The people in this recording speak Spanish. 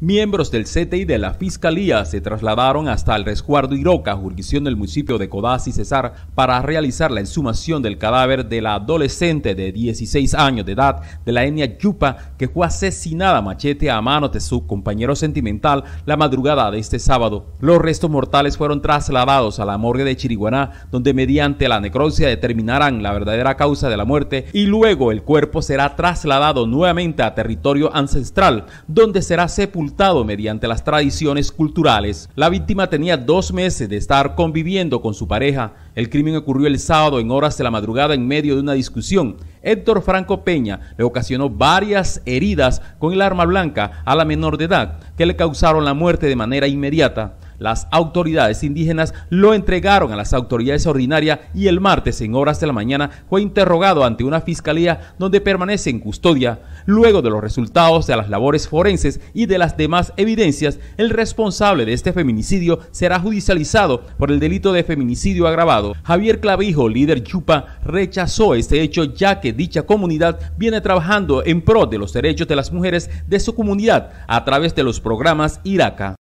Miembros del CTI y de la Fiscalía se trasladaron hasta el resguardo Iroca, jurisdicción del municipio de Codaz y Cesar, para realizar la exhumación del cadáver de la adolescente de 16 años de edad de la etnia Yupa, que fue asesinada machete a manos de su compañero sentimental la madrugada de este sábado. Los restos mortales fueron trasladados a la morgue de Chiriguaná, donde mediante la necropsia determinarán la verdadera causa de la muerte y luego el cuerpo será trasladado nuevamente a territorio ancestral, donde será sepultado mediante las tradiciones culturales. La víctima tenía dos meses de estar conviviendo con su pareja. El crimen ocurrió el sábado en horas de la madrugada en medio de una discusión. Héctor Franco Peña le ocasionó varias heridas con el arma blanca a la menor de edad que le causaron la muerte de manera inmediata. Las autoridades indígenas lo entregaron a las autoridades ordinarias y el martes en horas de la mañana fue interrogado ante una fiscalía donde permanece en custodia. Luego de los resultados de las labores forenses y de las demás evidencias, el responsable de este feminicidio será judicializado por el delito de feminicidio agravado. Javier Clavijo, líder Chupa, rechazó este hecho ya que dicha comunidad viene trabajando en pro de los derechos de las mujeres de su comunidad a través de los programas Iraca.